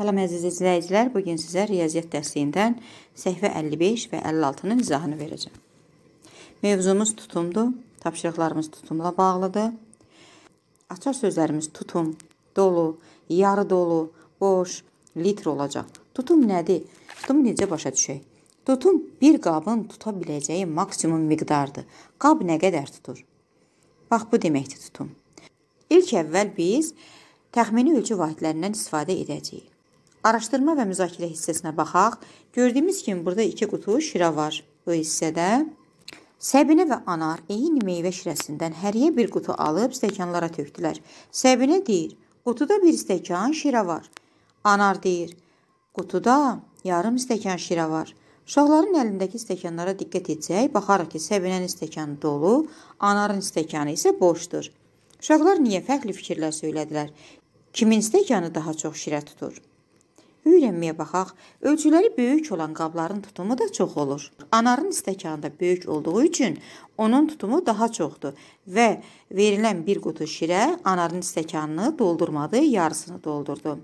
Salam əziz izləyicilər, bu gün sizə riyaziyyat dərsliyindən səhvə 55 və 56-nın izahını verəcəm. Mövzumuz tutumdur, tapşırıqlarımız tutumla bağlıdır. Açar sözlərimiz tutum, dolu, yarı dolu, boş, litr olacaq. Tutum nədir? Tutum necə başa düşək? Tutum bir qabın tuta biləcəyi maksimum miqdardır. Qab nə qədər tutur? Bax, bu deməkdir tutum. İlk əvvəl biz təxmini ölçü vahidlərindən istifadə edəcəyik. Araşdırma və müzakirə hissəsinə baxaq. Gördüyümüz kimi burada 2 qutu şirə var. Bu hissədə Səbinə və Anar eyni meyvə şirəsindən həriyə bir qutu alıb stəkanlara tökdülər. Səbinə deyir: "Qutuda bir stəkan şirə var." Anar deyir: "Qutuda yarım stəkan şirə var." Uşaqların əlindəki stəkanlara diqqət etsək, baxarıq ki, Səbinənin stəkanı dolu, Anarın stəkanı isə boşdur. Uşaqlar niyə fərqli fikirlər söylədilər? Kimin stəkanı daha çox şirə tutur? Öyrənməyə baxaq. Ölçüləri böyük olan qabların tutumu da çox olur. Anarın stəkanı da böyük olduğu üçün onun tutumu daha çoxdur və verilən bir qutu şirə anarın stəkanını doldurmadı, yarısını doldurdu.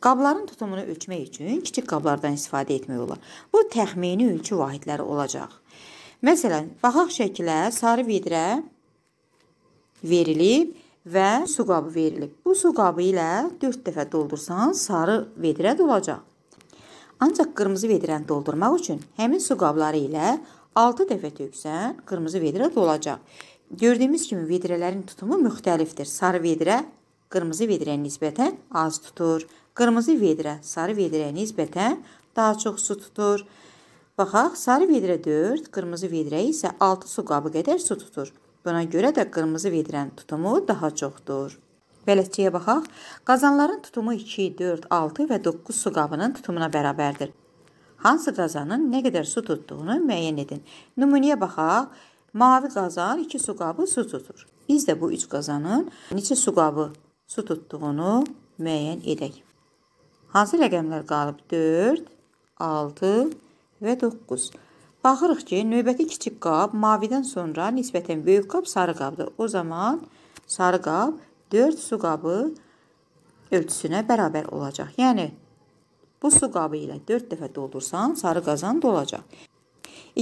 Qabların tutumunu ölçmək üçün kiçik qablardan istifadə etmək olar. Bu təxmini ölçü vahidləri olacaq. Məsələn, baxaq şəkilə sarı vidrə verilib və su qabı verilib. Bu su qabı ilə 4 dəfə doldursan sarı vedrə dolacaq. Ancaq qırmızı vedrəni doldurmaq üçün həmin su qabları ilə 6 dəfə töksən qırmızı vedrə dolacaq. Gördüyümüz kimi vedrələrin tutumu müxtəlifdir. Sarı vedrə qırmızı vedrəyə nisbətən az tutur. Qırmızı vedrə sarı vedrəyə nisbətən daha çox su tutur. Baxaq, sarı vedrə 4, qırmızı vedrə isə 6 su qabı qədər su tutur. Buna görə də qırmızı vedrənin tutumu daha çoxdur. Beləcəyə baxaq. Qazanların tutumu 2, 4, 6 və 9 su qabının tutumuna bərabərdir. Hansı qazanın nə qədər su tutduğunu müəyyən edin. Nümunəyə baxaq. Mavi qazan 2 su qabı su tutur. Biz də bu 3 qazanın neçə su qabı su tutduğunu müəyyən edək. Hansı rəqəmlər qalıb? 4, 6 və 9. Baxırıq ki, növbəti kiçik qab mavidən sonra nisbətən böyük qab sarı qabdır. O zaman sarı qab 4 su qabı ölçüsünə bərabər olacaq. Yəni, bu su qabı ilə 4 dəfə doldursan, sarı qazan dolacaq.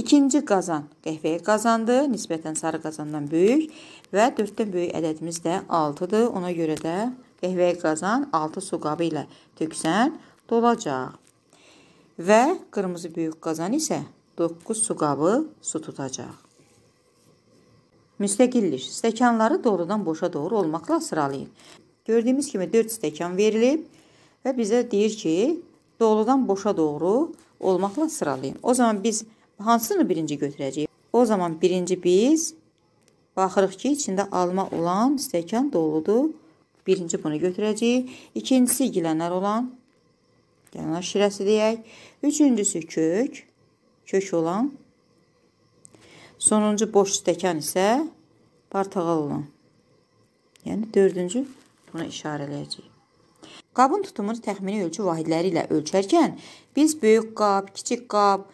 İkinci qazan qəhvəyə qazandı, nisbətən sarı qazandan böyük və 4-dən böyük ədədimiz də 6-dır. Ona görə də qəhvəyə qazan 6 su qabı ilə töksən dolacaq. Və qırmızı böyük qazan isə 9 su qabı su tutacaq. Müstəqillik. Stəkanları doğrudan boşa doğru olmaqla sıralayın. Gördüyümüz kimi 4 stəkan verilib və bizə deyir ki, doğrudan boşa doğru olmaqla sıralayın. O zaman biz hansını birinci götürəcəyik? O zaman birinci biz baxırıq ki, içində alma olan stəkan doludur. Birinci bunu götürəcəyik. İkincisi gilənər olan, gilənər şirəsi deyək. Üçüncüsü kök kök olan. Sonuncu boş stəkan isə portağal olan. Yəni dördüncü bunu işarələyəcəyik. Qabın tutumunu təxmini ölçü vahidləri ilə ölçərkən biz böyük qab, kiçik qab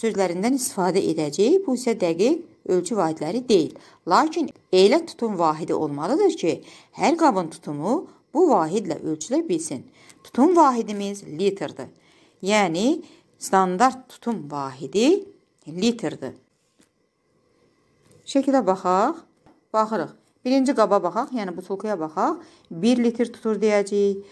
sözlərindən istifadə edəcəyik. Bu isə dəqiq ölçü vahidləri deyil. Lakin elə tutum vahidi olmalıdır ki, hər qabın tutumu bu vahidlə ölçülə bilsin. Tutum vahidimiz litrdir. Yəni standart tutum vahidi litrdir. Şəkilə baxaq. Baxırıq. Birinci qaba baxaq, yəni butulkaya baxaq. 1 litr tutur deyəcəyik.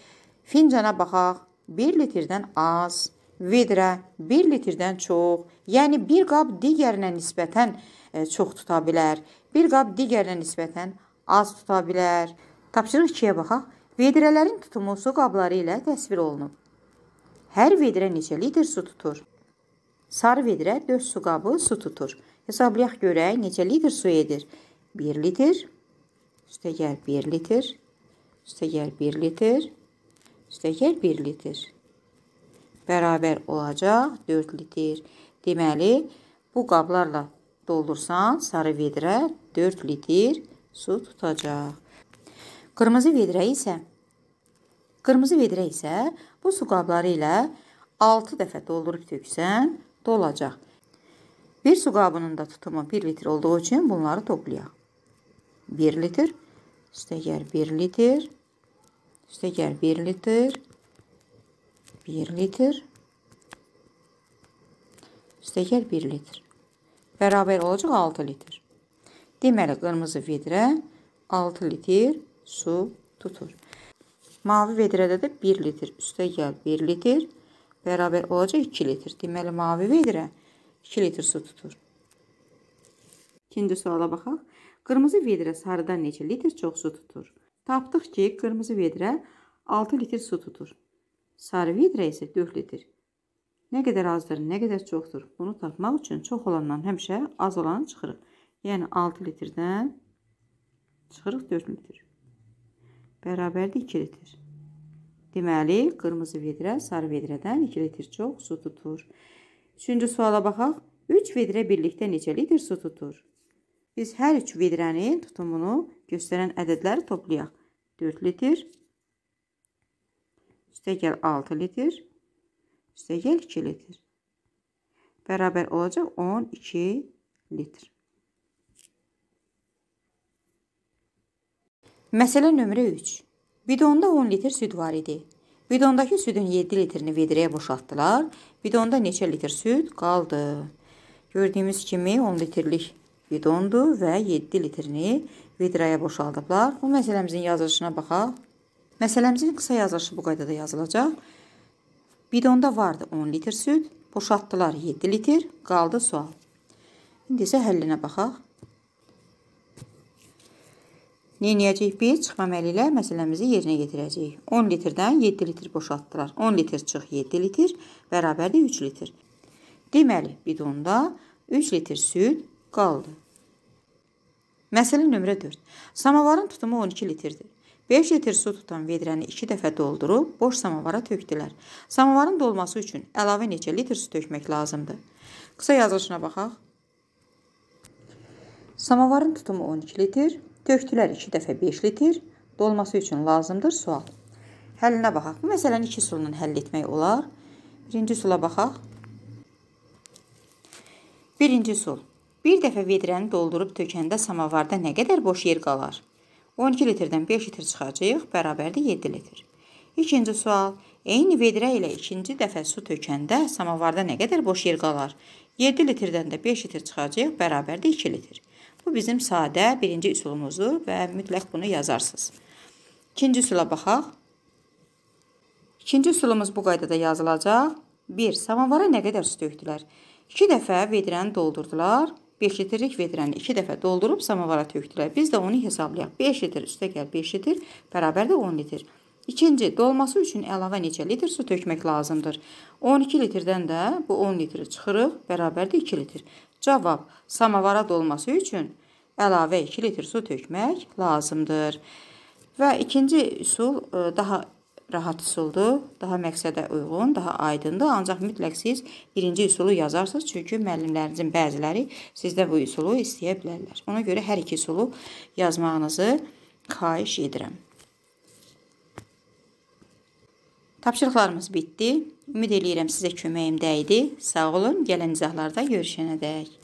Fincana baxaq. 1 litrdən az. Vedrə 1 litrdən çox. Yəni bir qab digərinə nisbətən e, çox tuta bilər. Bir qab digərinə nisbətən az tuta bilər. Tapşırıq 2-yə baxaq. Vedrələrin tutumu su qabları ilə təsvir olunub. Hər vedrə neçə litr su tutur? Sarı vedrə 4 su qabı su tutur. Hesablayaq görək neçə litr su edir? 1 litr, üstəgəl 1 litr, üstəgəl 1 litr, üstəgəl 1 litr. Bərabər olacaq 4 litr. Deməli, bu qablarla doldursan, sarı vedrə 4 litr su tutacaq. Qırmızı vedrə isə Qırmızı vedrə isə bu su qabları ilə 6 dəfə doldurub töksən, dolacaq. Bir su qabının da tutumu 1 litr olduğu üçün bunları toplayaq. 1 litr, üstəgər 1 litr, üstəgər 1 litr, 1 litr, üstəgər 1 litr. Bərabər olacaq 6 litr. Deməli, qırmızı vidrə 6 litr su tutur. Mavi vedrədə də 1 litr üstə gəl 1 litr bərabər olacaq 2 litr. Deməli, mavi vedrə 2 litr su tutur. İkinci suala baxaq. Qırmızı vedrə sarıdan neçə litr çox su tutur? Tapdıq ki, qırmızı vedrə 6 litr su tutur. Sarı vedrə isə 4 litr. Nə qədər azdır, nə qədər çoxdur? Bunu tapmaq üçün çox olandan həmişə az olanı çıxırıq. Yəni 6 litrdən çıxırıq 4 litr bərabərdir 2 litr. Deməli, qırmızı vedrə sarı vedrədən 2 litr çox su tutur. Üçüncü suala baxaq. 3 vedrə birlikdə neçə litr su tutur? Biz hər üç vedrənin tutumunu göstərən ədədləri toplayaq. 4 litr, üstəgəl 6 litr, üstəgəl 2 litr. Bərabər olacaq 12 litr. Məsələ nömrə 3. Bidonda 10 litr süd var idi. Bidondakı südün 7 litrini vedrəyə boşaltdılar. Bidonda neçə litr süd qaldı? Gördüyümüz kimi 10 litrlik bidondur və 7 litrini vedrəyə boşaldıblar. Bu məsələmizin yazılışına baxaq. Məsələmizin qısa yazılışı bu qaydada yazılacaq. Bidonda vardı 10 litr süd, boşaltdılar 7 litr, qaldı sual. İndi isə həllinə baxaq. Neyinəyəcəyik biz? Çıxmaməli ilə məsələmizi yerinə yetirəcəyik. 10 litrdən 7 litr boşaltdılar. 10 litr çıx 7 litr bərabərdir 3 litr. Deməli, bidonda 3 litr süd qaldı. Məsələ nömrə 4. Samavarın tutumu 12 litrdir. 5 litr su tutan vedrəni 2 dəfə doldurub boş samavara tökdülər. Samavarın dolması üçün əlavə neçə litr su tökmək lazımdır? Qısa yazılışına baxaq. Samavarın tutumu 12 litr, Tökdülər 2 dəfə 5 litr. Dolması üçün lazımdır sual. Həllinə baxaq. Bu məsələni 2 sulla həll etmək olar. Birinci sula baxaq. Birinci sul. Bir dəfə vedrəni doldurub tökəndə samavarda nə qədər boş yer qalar? 12 litrdən 5 litr çıxacaq, bərabərdir 7 litr. İkinci sual. Eyni vedrə ilə ikinci dəfə su tökəndə samavarda nə qədər boş yer qalar? 7 litrdən də 5 litr çıxacaq, bərabərdir 2 litr. Bu bizim sadə birinci üsulumuzdur və mütləq bunu yazarsınız. İkinci üsula baxaq. İkinci üsulumuz bu qaydada yazılacaq. 1. Samavara nə qədər su tökdülər? 2 dəfə vedrəni doldurdular. 5 litrlik vedrəni 2 dəfə doldurub samavara tökdülər. Biz də onu hesablayaq. 5 litr üstə gəl 5 litr, bərabər də 10 litr. İkinci, dolması üçün əlavə neçə litr su tökmək lazımdır? 12 litrdən də bu 10 litri çıxırıq, bərabərdir 2 litr. Cavab, samavara dolması üçün əlavə 2 litr su tökmək lazımdır. Və ikinci üsul e, daha rahat üsuldur, daha məqsədə uyğun, daha aydındır. Ancaq mütləq siz birinci üsulu yazarsınız, çünki müəllimlərinizin bəziləri sizdə bu üsulu istəyə bilərlər. Ona görə hər iki üsulu yazmağınızı xahiş edirəm. Tapşırıqlarımız bitdi. Ümid eləyirəm sizə köməyim dəydi. Sağ olun. Gələn izahlarda görüşənədək.